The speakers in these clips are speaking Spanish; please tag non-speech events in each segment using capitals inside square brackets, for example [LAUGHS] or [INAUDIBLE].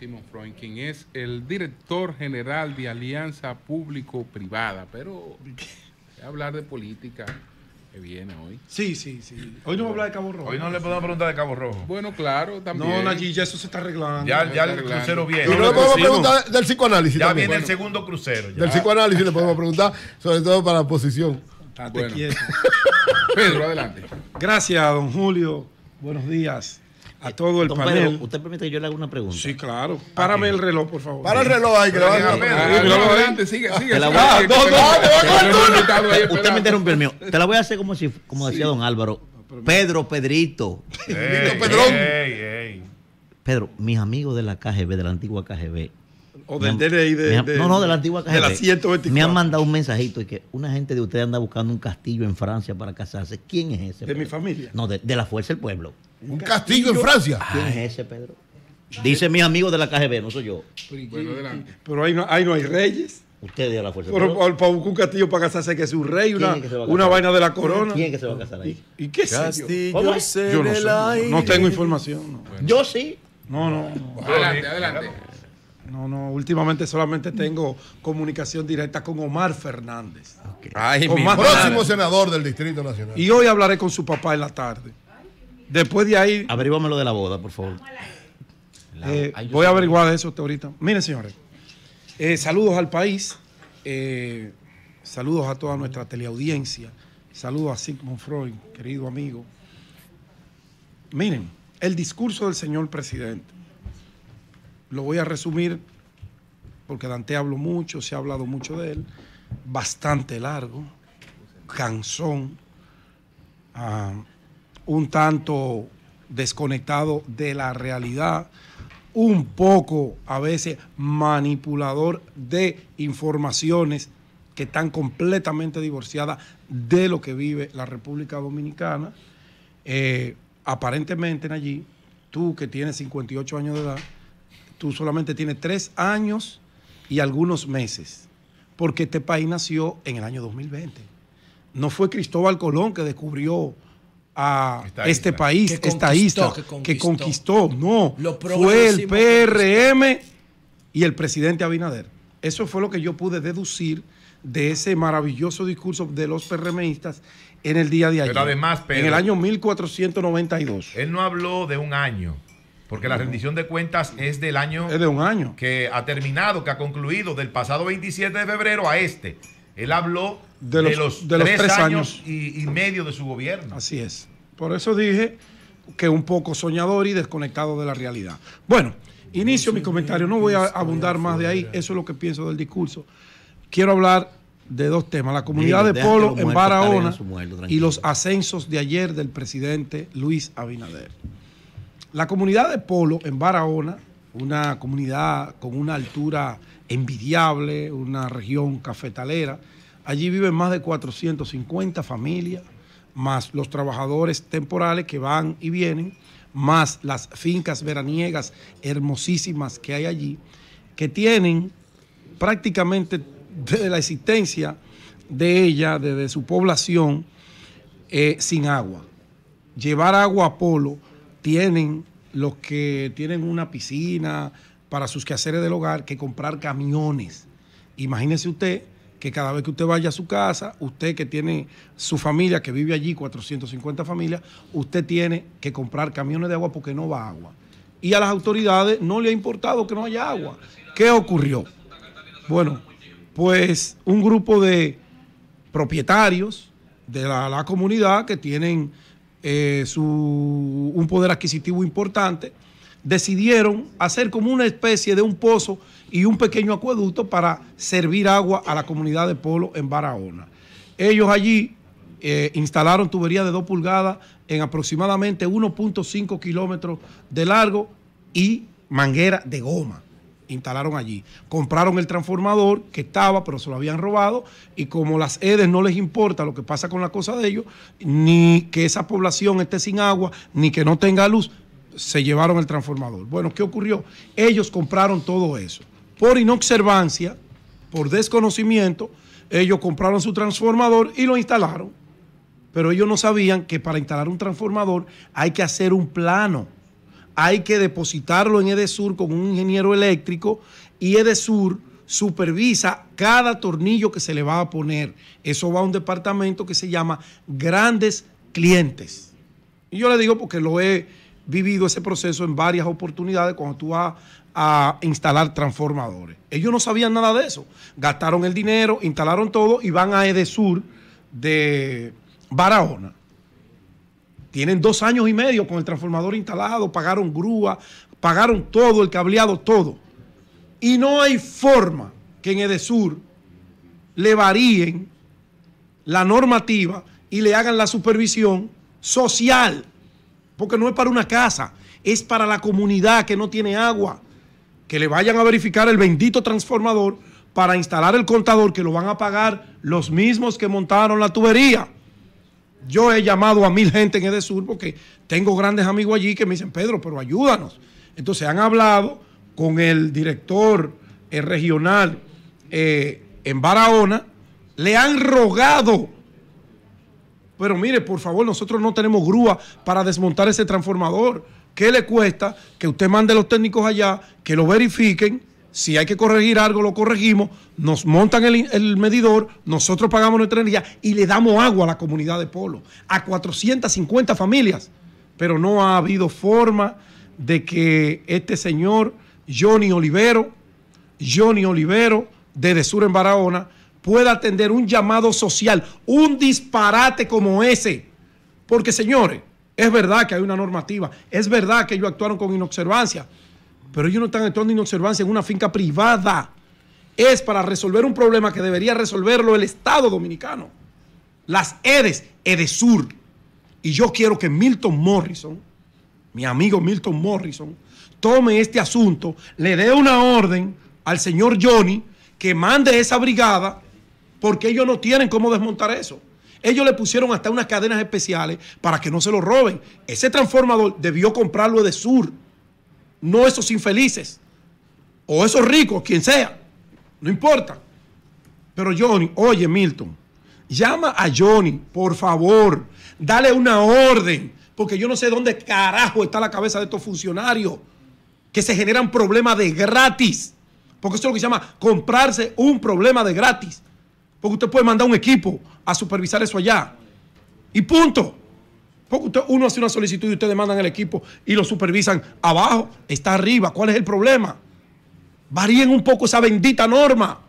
Simón Freund, quien es el director general de Alianza Público-Privada, pero [LAUGHS] hablar de política que viene hoy. Sí, sí, sí. Hoy no va a hablar de Cabo Rojo. Hoy no le podemos preguntar de Cabo Rojo. Bueno, claro, también. No, Nayi, ya eso se está arreglando. Ya, ya el crucero viene. no le podemos preguntar del psicoanálisis. Ya viene el segundo crucero. Del psicoanálisis le podemos preguntar, sobre todo para la oposición. Bueno. Pedro, adelante. Gracias, don Julio. Buenos días a todo el panel. Pedro, ¿Usted permite que yo le haga una pregunta? Sí, claro. Párame el reloj, por favor. Para el reloj ahí, que le van a adelante, sigue, sigue. No, no, Usted me interrumpió el mío. Te la voy a hacer como, si, como decía don Álvaro. Pedro, Pedrito. Pedrón. Pedro, mis amigos de la KGB, de la antigua KGB. O del DNI de, No, no, de la antigua KGB. De la Me han mandado un mensajito y que una gente de ustedes anda buscando un castillo en Francia para casarse. ¿Quién es ese? De mi familia. No, de la Fuerza del Pueblo. Un castillo, en Francia. ¿Quién ah, es ese, Pedro? Dice mis amigos de la KGB, no soy yo. Bueno, adelante. pero ahí no, hay reyes. Ustedes a la fuerza. Pero, pero para un castillo para casarse que es un rey, una, una vaina de la corona. ¿Quién es que se va a casar ahí? ¿Y, qué castillo? yo? Es? yo no, sé, no, tengo información. Yo sí. No, no. Adelante, adelante. No, no, últimamente solamente tengo comunicación directa con Omar Fernández. Ay, mi próximo senador del Distrito Nacional. Y hoy hablaré con su papá en la tarde. Después de ahí. Averígame lo de la boda, por favor. Eh, voy a averiguar eso ahorita. Miren, señores. Eh, saludos al país. Eh, saludos a toda nuestra teleaudiencia. Saludos a Sigmund Freud, querido amigo. Miren, el discurso del señor presidente. Lo voy a resumir porque Dante habló mucho, se ha hablado mucho de él. Bastante largo, Canzón. Ah, un tanto desconectado de la realidad, un poco a veces manipulador de informaciones que están completamente divorciadas de lo que vive la República Dominicana. Eh, aparentemente, allí, tú que tienes 58 años de edad, tú solamente tienes tres años y algunos meses, porque este país nació en el año 2020. No fue Cristóbal Colón que descubrió a este país, esta isla, que conquistó. No, fue el PRM y el presidente Abinader. Eso fue lo que yo pude deducir de ese maravilloso discurso de los PRMistas en el día de ayer. además, en el año 1492. Él no habló de un año, porque la rendición de cuentas es del año. Que ha terminado, que ha concluido del pasado 27 de febrero a este. Él habló de los, tres, años, Y, medio de su gobierno. Así es. Por eso dije que un poco soñador y desconectado de la realidad. Bueno, inicio mi comentario. No voy a abundar más de ahí. Eso es lo que pienso del discurso. Quiero hablar de dos temas. La comunidad de Polo en Barahona y los ascensos de ayer del presidente Luis Abinader. La comunidad de Polo en Barahona una comunidad con una altura envidiable, una región cafetalera. Allí viven más de 450 familias, más los trabajadores temporales que van y vienen, más las fincas veraniegas hermosísimas que hay allí, que tienen prácticamente desde la existencia de ella, desde su población, eh, sin agua. Llevar agua a Polo tienen los que tienen una piscina para sus quehaceres del hogar que comprar camiones. Imagínese usted que cada vez que usted vaya a su casa, usted que tiene su familia, que vive allí, 450 familias, usted tiene que comprar camiones de agua porque no va agua. Y a las autoridades no le ha importado que no haya agua. ¿Qué ocurrió? Bueno, pues un grupo de propietarios de la, la comunidad que tienen eh, un poder adquisitivo importante, decidieron hacer como una especie de un pozo y un pequeño acueducto para servir agua a la comunidad de Polo en Barahona. Ellos allí eh, instalaron tuberías de 2 pulgadas en aproximadamente 1.5 kilómetros de largo y manguera de goma instalaron allí. Compraron el transformador que estaba, pero se lo habían robado, y como las EDES no les importa lo que pasa con la cosa de ellos, ni que esa población esté sin agua, ni que no tenga luz, se llevaron el transformador. Bueno, ¿qué ocurrió? Ellos compraron todo eso. Por inobservancia, por desconocimiento, ellos compraron su transformador y lo instalaron. Pero ellos no sabían que para instalar un transformador hay que hacer un plano hay que depositarlo en Edesur con un ingeniero eléctrico y Edesur supervisa cada tornillo que se le va a poner. Eso va a un departamento que se llama grandes clientes. Y yo le digo porque lo he vivido ese proceso en varias oportunidades cuando tú vas a instalar transformadores. Ellos no sabían nada de eso. Gastaron el dinero, instalaron todo y van a Edesur de Barahona. Tienen dos años y medio con el transformador instalado, pagaron grúa, pagaron todo, el cableado, todo. Y no hay forma que en Edesur le varíen la normativa y le hagan la supervisión social, porque no es para una casa, es para la comunidad que no tiene agua, que le vayan a verificar el bendito transformador para instalar el contador que lo van a pagar los mismos que montaron la tubería. Yo he llamado a mil gente en Sur porque tengo grandes amigos allí que me dicen, Pedro, pero ayúdanos. Entonces han hablado con el director eh, regional eh, en Barahona, le han rogado, pero mire, por favor, nosotros no tenemos grúa para desmontar ese transformador. ¿Qué le cuesta que usted mande los técnicos allá, que lo verifiquen si hay que corregir algo, lo corregimos, nos montan el, medidor, nosotros pagamos nuestra energía y le damos agua a la comunidad de Polo, a 450 familias. Pero no ha habido forma de que este señor Johnny Olivero, Johnny Olivero, desde Sur en Barahona, pueda atender un llamado social, un disparate como ese. Porque señores, es verdad que hay una normativa, es verdad que ellos actuaron con inobservancia, pero ellos no están actuando en observancia en una finca privada. Es para resolver un problema que debería resolverlo el Estado dominicano. Las EDES, EDESUR. Y yo quiero que Milton Morrison, mi amigo Milton Morrison, tome este asunto, le dé una orden al señor Johnny que mande esa brigada, porque ellos no tienen cómo desmontar eso. Ellos le pusieron hasta unas cadenas especiales para que no se lo roben. Ese transformador debió comprarlo EDESUR. sur no esos infelices o esos ricos, quien sea, no importa. Pero Johnny, oye Milton, llama a Johnny, por favor, dale una orden, porque yo no sé dónde carajo está la cabeza de estos funcionarios que se generan problemas de gratis, porque eso es lo que se llama comprarse un problema de gratis, porque usted puede mandar un equipo a supervisar eso allá y punto uno hace una solicitud y ustedes mandan el equipo y lo supervisan abajo, está arriba. ¿Cuál es el problema? Varíen un poco esa bendita norma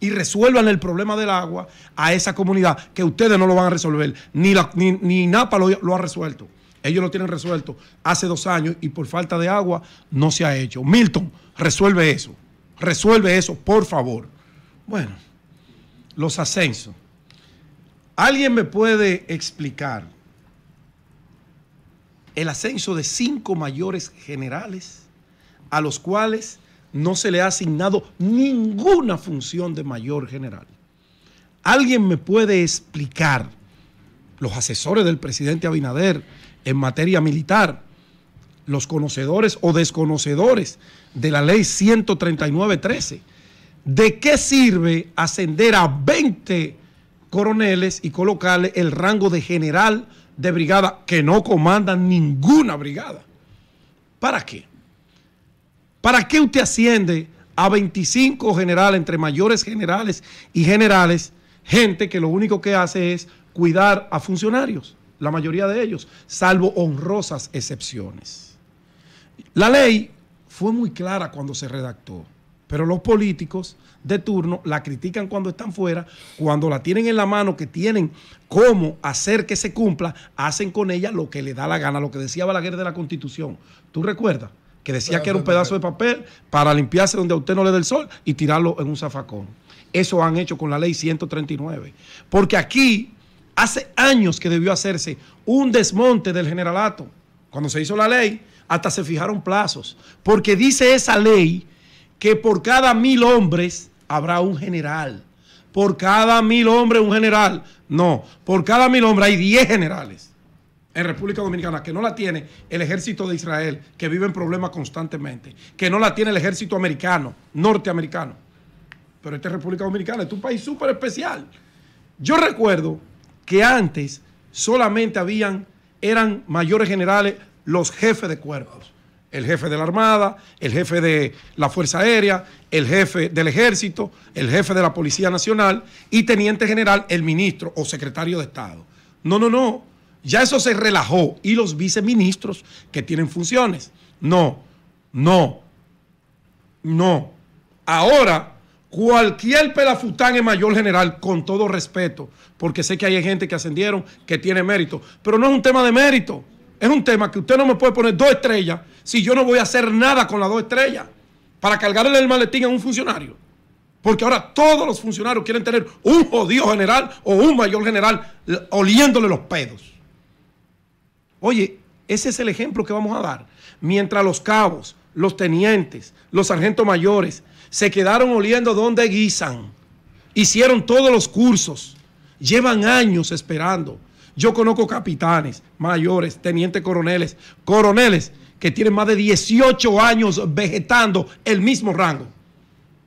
y resuelvan el problema del agua a esa comunidad que ustedes no lo van a resolver. Ni, ni, Napa lo, lo ha resuelto. Ellos lo tienen resuelto hace dos años y por falta de agua no se ha hecho. Milton, resuelve eso. Resuelve eso, por favor. Bueno, los ascensos. ¿Alguien me puede explicar? el ascenso de cinco mayores generales a los cuales no se le ha asignado ninguna función de mayor general. ¿Alguien me puede explicar, los asesores del presidente Abinader en materia militar, los conocedores o desconocedores de la ley 139-13, de qué sirve ascender a 20 coroneles y colocarle el rango de general de brigada que no comanda ninguna brigada. ¿Para qué? ¿Para qué usted asciende a 25 generales, entre mayores generales y generales, gente que lo único que hace es cuidar a funcionarios, la mayoría de ellos, salvo honrosas excepciones? La ley fue muy clara cuando se redactó. Pero los políticos de turno la critican cuando están fuera, cuando la tienen en la mano, que tienen cómo hacer que se cumpla, hacen con ella lo que le da la gana, lo que decía Balaguer de la Constitución. ¿Tú recuerdas? Que decía que era un pedazo de papel para limpiarse donde a usted no le dé el sol y tirarlo en un zafacón. Eso han hecho con la ley 139. Porque aquí hace años que debió hacerse un desmonte del generalato. Cuando se hizo la ley, hasta se fijaron plazos. Porque dice esa ley que por cada mil hombres habrá un general. Por cada mil hombres un general. No, por cada mil hombres hay 10 generales en República Dominicana, que no la tiene el ejército de Israel, que vive en problemas constantemente, que no la tiene el ejército americano, norteamericano. Pero esta República Dominicana, es un país súper especial. Yo recuerdo que antes solamente habían, eran mayores generales los jefes de cuerpos el jefe de la Armada, el jefe de la Fuerza Aérea, el jefe del Ejército, el jefe de la Policía Nacional y teniente general, el ministro o secretario de Estado. No, no, no. Ya eso se relajó y los viceministros que tienen funciones. No, no, no. Ahora, cualquier pelafután es mayor general, con todo respeto, porque sé que hay gente que ascendieron, que tiene mérito, pero no es un tema de mérito. Es un tema que usted no me puede poner dos estrellas si yo no voy a hacer nada con las dos estrellas para cargarle el maletín a un funcionario. Porque ahora todos los funcionarios quieren tener un jodido general o un mayor general oliéndole los pedos. Oye, ese es el ejemplo que vamos a dar. Mientras los cabos, los tenientes, los sargentos mayores se quedaron oliendo donde guisan, hicieron todos los cursos, llevan años esperando. Yo conozco capitanes, mayores, tenientes coroneles, coroneles que tienen más de 18 años vegetando el mismo rango.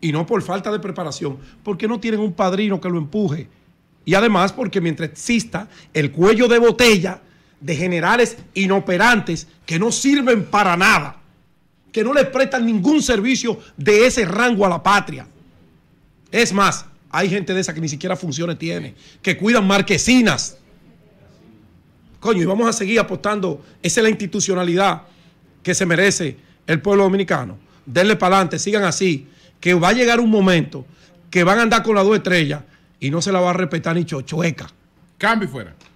Y no por falta de preparación, porque no tienen un padrino que lo empuje. Y además porque mientras exista el cuello de botella de generales inoperantes que no sirven para nada, que no le prestan ningún servicio de ese rango a la patria. Es más, hay gente de esa que ni siquiera funciones tiene, que cuidan marquesinas coño, y vamos a seguir apostando. Esa es la institucionalidad que se merece el pueblo dominicano. Denle para adelante, sigan así, que va a llegar un momento que van a andar con las dos estrellas y no se la va a respetar ni chochueca. Cambio y fuera.